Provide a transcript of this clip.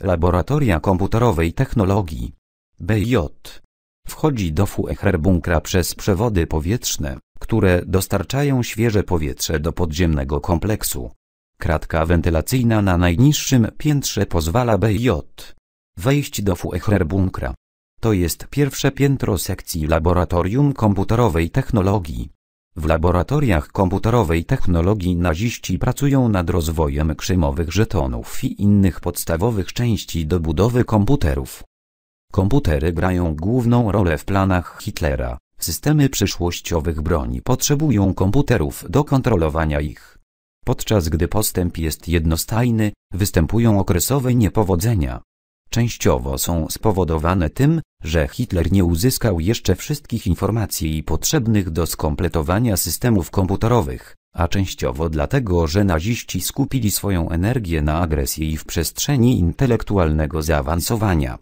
Laboratoria Komputerowej Technologii. BJ. Wchodzi do Fuecher bunkra przez przewody powietrzne, które dostarczają świeże powietrze do podziemnego kompleksu. Kratka wentylacyjna na najniższym piętrze pozwala BJ wejść do Fuecher bunkra. To jest pierwsze piętro sekcji Laboratorium Komputerowej Technologii. W laboratoriach komputerowej technologii naziści pracują nad rozwojem krzymowych żetonów i innych podstawowych części do budowy komputerów. Komputery grają główną rolę w planach Hitlera. Systemy przyszłościowych broni potrzebują komputerów do kontrolowania ich. Podczas gdy postęp jest jednostajny, występują okresowe niepowodzenia. Częściowo są spowodowane tym, że Hitler nie uzyskał jeszcze wszystkich informacji potrzebnych do skompletowania systemów komputerowych, a częściowo dlatego, że naziści skupili swoją energię na agresji i w przestrzeni intelektualnego zaawansowania.